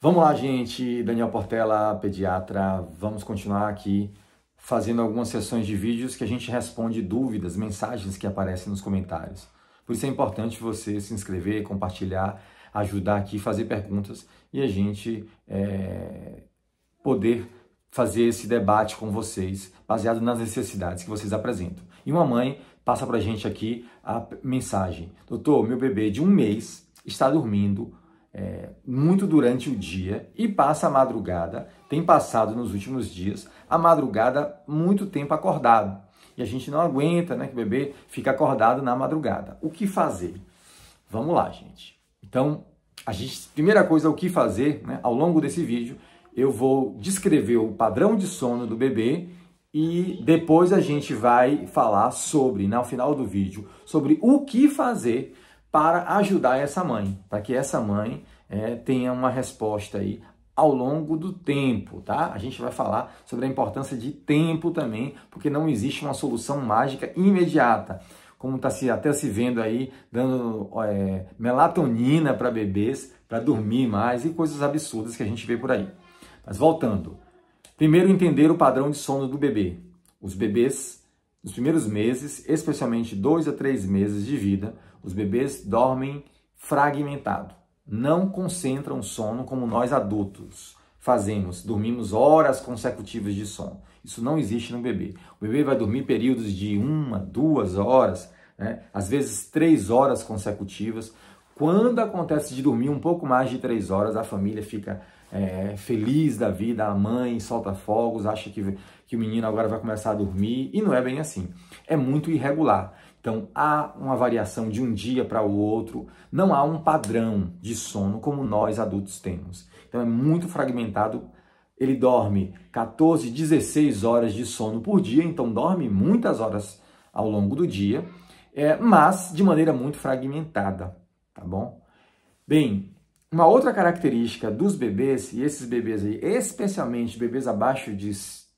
Vamos lá, gente. Daniel Portela, pediatra. Vamos continuar aqui fazendo algumas sessões de vídeos que a gente responde dúvidas, mensagens que aparecem nos comentários. Por isso é importante você se inscrever, compartilhar, ajudar aqui, fazer perguntas e a gente é, poder fazer esse debate com vocês, baseado nas necessidades que vocês apresentam. E uma mãe passa para a gente aqui a mensagem: Doutor, meu bebê de um mês está dormindo é, muito durante o dia e passa a madrugada, tem passado nos últimos dias, a madrugada muito tempo acordado. E a gente não aguenta, né? Que o bebê fica acordado na madrugada. O que fazer? Vamos lá, gente. Então, a gente, primeira coisa, o que fazer, né? Ao longo desse vídeo, eu vou descrever o padrão de sono do bebê e depois a gente vai falar sobre, no né, final do vídeo, sobre o que fazer para ajudar essa mãe, para que essa mãe é, tenha uma resposta aí ao longo do tempo, tá? A gente vai falar sobre a importância de tempo também, porque não existe uma solução mágica imediata. Como está se, até se vendo aí, dando é, melatonina para bebês, para dormir mais e coisas absurdas que a gente vê por aí. Mas voltando. Primeiro, entender o padrão de sono do bebê. Os bebês, nos primeiros meses, especialmente dois a três meses de vida, os bebês dormem fragmentado não concentram sono como nós adultos fazemos. Dormimos horas consecutivas de sono. Isso não existe no bebê. O bebê vai dormir períodos de uma, duas horas, né? às vezes três horas consecutivas. Quando acontece de dormir um pouco mais de três horas, a família fica é, feliz da vida, a mãe solta fogos, acha que, que o menino agora vai começar a dormir, e não é bem assim. É muito irregular. Então há uma variação de um dia para o outro, não há um padrão de sono como nós adultos temos. Então é muito fragmentado. Ele dorme 14, 16 horas de sono por dia, então dorme muitas horas ao longo do dia, é, mas de maneira muito fragmentada, tá bom? Bem, uma outra característica dos bebês, e esses bebês aí, especialmente bebês abaixo de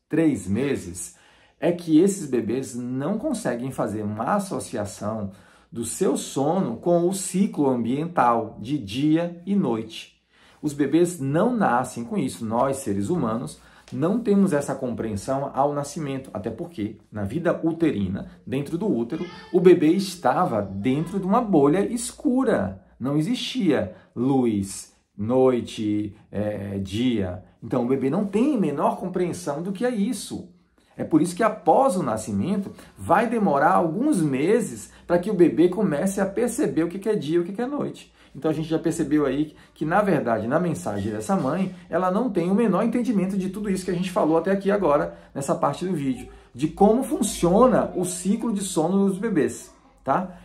3 meses, é que esses bebês não conseguem fazer uma associação do seu sono com o ciclo ambiental de dia e noite. Os bebês não nascem com isso. Nós, seres humanos, não temos essa compreensão ao nascimento, até porque na vida uterina, dentro do útero, o bebê estava dentro de uma bolha escura. Não existia luz, noite, é, dia. Então o bebê não tem menor compreensão do que é isso. É por isso que após o nascimento vai demorar alguns meses para que o bebê comece a perceber o que é dia e o que é noite. Então a gente já percebeu aí que, na verdade, na mensagem dessa mãe, ela não tem o menor entendimento de tudo isso que a gente falou até aqui agora, nessa parte do vídeo, de como funciona o ciclo de sono dos bebês, tá?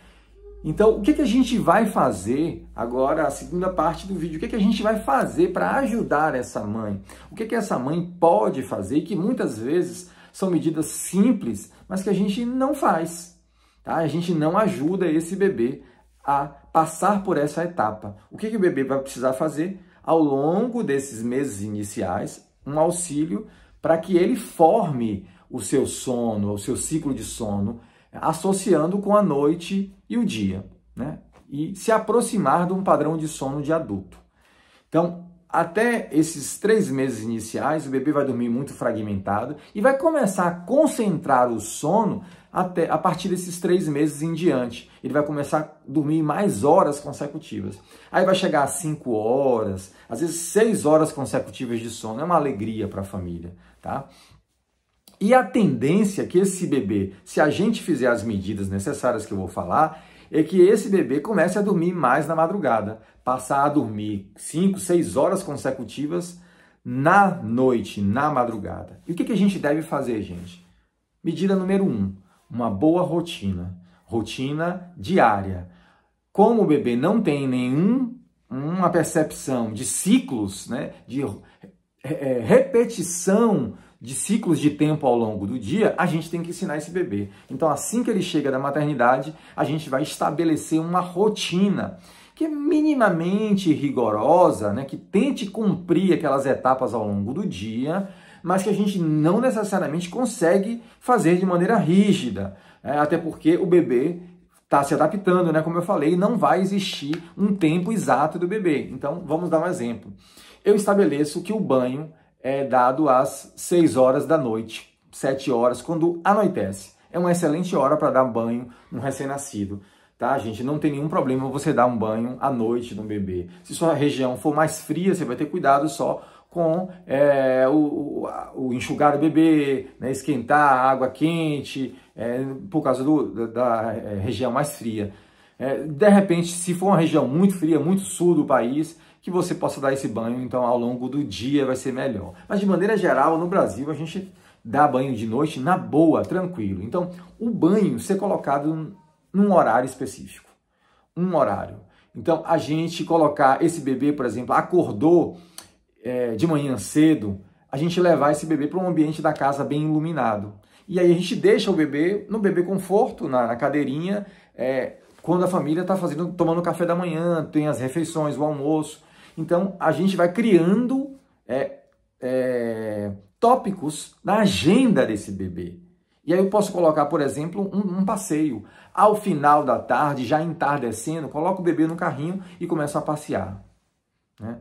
Então, o que, que a gente vai fazer agora, a segunda parte do vídeo? O que, que a gente vai fazer para ajudar essa mãe? O que, que essa mãe pode fazer que muitas vezes são medidas simples, mas que a gente não faz. Tá? A gente não ajuda esse bebê a passar por essa etapa. O que, que o bebê vai precisar fazer? Ao longo desses meses iniciais, um auxílio para que ele forme o seu sono, o seu ciclo de sono, associando com a noite e o dia, né? E se aproximar de um padrão de sono de adulto. Então, até esses três meses iniciais, o bebê vai dormir muito fragmentado e vai começar a concentrar o sono até a partir desses três meses em diante. Ele vai começar a dormir mais horas consecutivas. Aí vai chegar a cinco horas, às vezes seis horas consecutivas de sono. É uma alegria para a família, tá? E a tendência é que esse bebê, se a gente fizer as medidas necessárias que eu vou falar, é que esse bebê comece a dormir mais na madrugada passar a dormir 5, 6 horas consecutivas na noite, na madrugada. E o que, a gente deve fazer, gente? Medida número 1, um, uma boa rotina, rotina diária. Como o bebê não tem nenhum uma percepção de ciclos, né, de é, é, repetição de ciclos de tempo ao longo do dia, a gente tem que ensinar esse bebê. Então, assim que ele chega da maternidade, a gente vai estabelecer uma rotina que é minimamente rigorosa, né, que tente cumprir aquelas etapas ao longo do dia, mas que a gente não necessariamente consegue fazer de maneira rígida, né? até porque o bebê está se adaptando, né? Como eu falei, não vai existir um tempo exato do bebê. Então, vamos dar um exemplo. Eu estabeleço que o banho é dado às 6 horas da noite, 7 horas, quando anoitece. É uma excelente hora para dar banho no recém-nascido tá, gente? Não tem nenhum problema você dar um banho à noite no bebê. Se sua região for mais fria, você vai ter cuidado só com é, o, o, enxugar o bebê, né, esquentar a água quente, é, por causa do, da, da, é, região mais fria. É, de repente, se for uma região muito fria, muito sul do país, que você possa dar esse banho, então ao longo do dia vai ser melhor. Mas de maneira geral, no Brasil, a gente dá banho de noite na boa, tranquilo. Então, o banho ser colocado num horário específico. Um horário. Então, a gente colocar esse bebê, por exemplo, acordou é, de manhã cedo, a gente levar esse bebê para um ambiente da casa bem iluminado. E aí a gente deixa o bebê no bebê conforto, na, na cadeirinha, é, quando a família está fazendo, tomando café da manhã, tem as refeições, o almoço. Então a gente vai criando é, é, tópicos na agenda desse bebê. E aí eu posso colocar, por exemplo, um, um, passeio. Ao final da tarde, já entardecendo, coloco o bebê no carrinho e começo a passear. Né?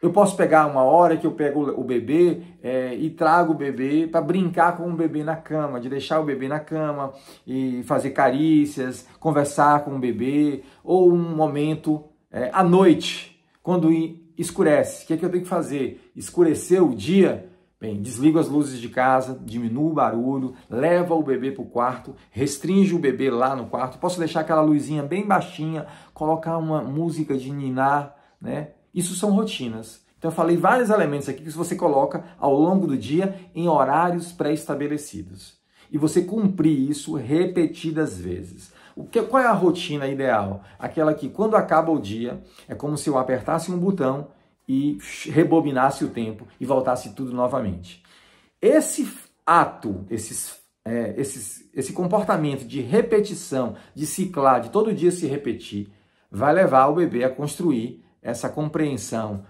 Eu posso pegar uma hora que eu pego o bebê é, e trago o bebê para brincar com o bebê na cama, de deixar o bebê na cama e fazer carícias, conversar com o bebê, ou um momento é, à noite, quando escurece. O que, é que eu tenho que fazer? Escurecer o dia Bem, desligo as luzes de casa, diminuo o barulho, leva o bebê para o quarto, restringe o bebê lá no quarto. Posso deixar aquela luzinha bem baixinha, colocar uma música de ninar, né? Isso são rotinas. Então eu falei vários elementos aqui que você coloca ao longo do dia em horários pré-estabelecidos. E você cumprir isso repetidas vezes. O que, qual é a rotina ideal? Aquela que quando acaba o dia, é como se eu apertasse um botão e rebobinasse o tempo e voltasse tudo novamente. Esse ato, esses, é, esses, esse comportamento de repetição, de ciclar, de todo dia se repetir, vai levar o bebê a construir essa compreensão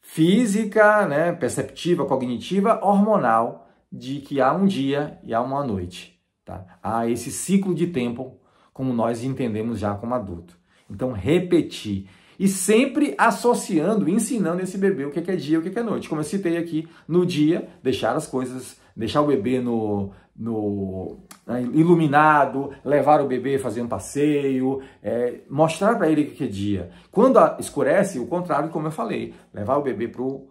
física, né, perceptiva, cognitiva, hormonal, de que há um dia e há uma noite. Tá? Há esse ciclo de tempo, como nós entendemos já como adulto. Então, repetir e sempre associando, ensinando esse bebê o que é, é dia e o é que é noite. Como eu citei aqui, no dia, deixar as coisas, deixar o bebê no, no né, iluminado, levar o bebê fazer um passeio, é, mostrar para ele o que é, é dia. Quando escurece, o contrário, como eu falei, levar o bebê para o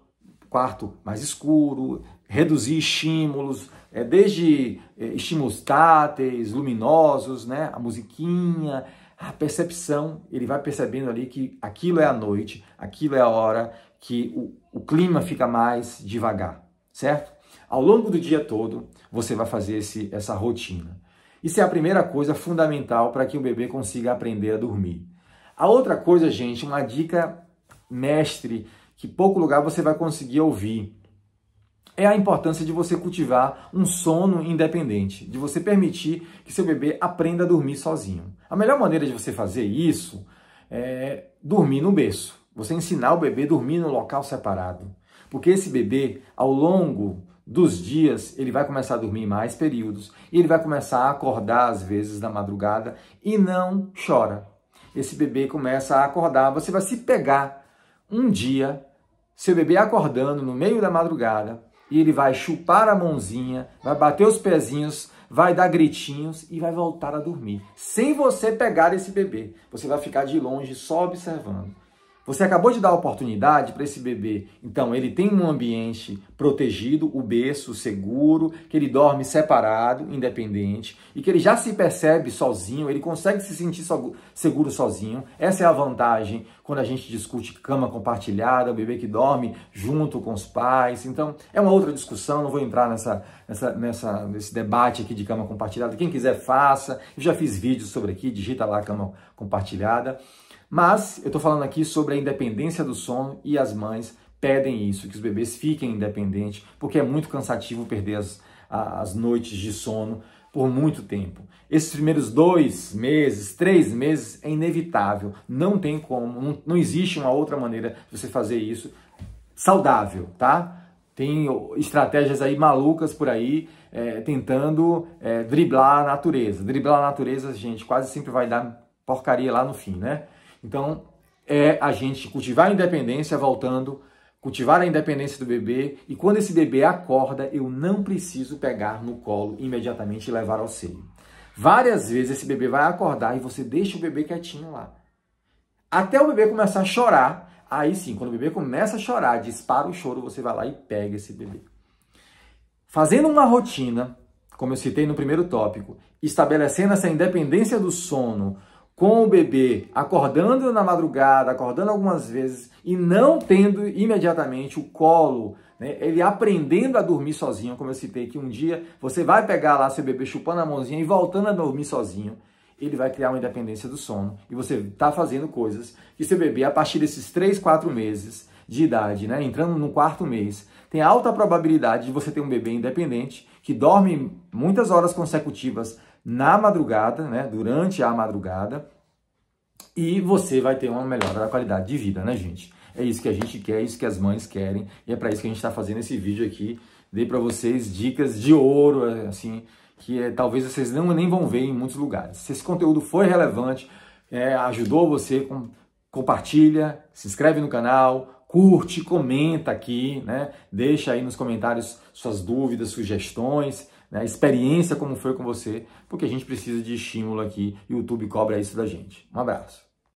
quarto mais escuro, reduzir estímulos, é, desde é, estímulos táteis, luminosos, né, a musiquinha, a percepção, ele vai percebendo ali que aquilo é a noite, aquilo é a hora que o, o clima fica mais devagar, certo? Ao longo do dia todo, você vai fazer esse, essa rotina. Isso é a primeira coisa fundamental para que o bebê consiga aprender a dormir. A outra coisa, gente, uma dica mestre que pouco lugar você vai conseguir ouvir, é a importância de você cultivar um sono independente, de você permitir que seu bebê aprenda a dormir sozinho. A melhor maneira de você fazer isso é dormir no berço. Você ensinar o bebê a dormir no local separado. Porque esse bebê, ao longo dos dias, ele vai começar a dormir mais períodos, e ele vai começar a acordar às vezes da madrugada e não chora. Esse bebê começa a acordar, você vai se pegar um dia, seu bebê acordando no meio da madrugada, e ele vai chupar a mãozinha, vai bater os pezinhos, vai dar gritinhos e vai voltar a dormir. Sem você pegar esse bebê. Você vai ficar de longe só observando. Você acabou de dar oportunidade para esse bebê. Então, ele tem um ambiente protegido, o berço seguro, que ele dorme separado, independente, e que ele já se percebe sozinho, ele consegue se sentir so seguro sozinho. Essa é a vantagem quando a gente discute cama compartilhada, o bebê que dorme junto com os pais. Então, é uma outra discussão, não vou entrar nessa, nessa, nessa, nesse debate aqui de cama compartilhada. Quem quiser, faça. Eu já fiz vídeos sobre aqui, digita lá cama compartilhada. Mas eu estou falando aqui sobre a independência do sono e as mães pedem isso, que os bebês fiquem independentes, porque é muito cansativo perder as, as noites de sono por muito tempo. Esses primeiros dois meses, três meses, é inevitável. Não tem como, não, não existe uma outra maneira de você fazer isso saudável, tá? Tem estratégias aí malucas por aí, é, tentando é, driblar a natureza. Driblar a natureza, gente, quase sempre vai dar porcaria lá no fim, né? Então, é a gente cultivar a independência, voltando, cultivar a independência do bebê, e quando esse bebê acorda, eu não preciso pegar no colo imediatamente e levar ao seio. Várias vezes esse bebê vai acordar e você deixa o bebê quietinho lá. Até o bebê começar a chorar, aí sim, quando o bebê começa a chorar, dispara o choro, você vai lá e pega esse bebê. Fazendo uma rotina, como eu citei no primeiro tópico, estabelecendo essa independência do sono, com o bebê acordando na madrugada, acordando algumas vezes e não tendo imediatamente o colo, né? ele aprendendo a dormir sozinho, como eu citei, que um dia você vai pegar lá seu bebê chupando a mãozinha e voltando a dormir sozinho, ele vai criar uma independência do sono e você está fazendo coisas que seu bebê, a partir desses 3, 4 meses de idade, né? entrando no quarto mês, tem alta probabilidade de você ter um bebê independente que dorme muitas horas consecutivas na madrugada, né, durante a madrugada, e você vai ter uma melhora da qualidade de vida, né, gente? É isso que a gente quer, é isso que as mães querem, e é para isso que a gente está fazendo esse vídeo aqui. Dei para vocês dicas de ouro, é, assim, que é, talvez vocês não nem vão ver em muitos lugares. Se esse conteúdo foi relevante, é, ajudou você, com, compartilha, se inscreve no canal, curte, comenta aqui, né? Deixa aí nos comentários suas dúvidas, sugestões né, experiência como foi com você, porque a gente precisa de estímulo aqui e o YouTube cobra isso da gente. Um abraço.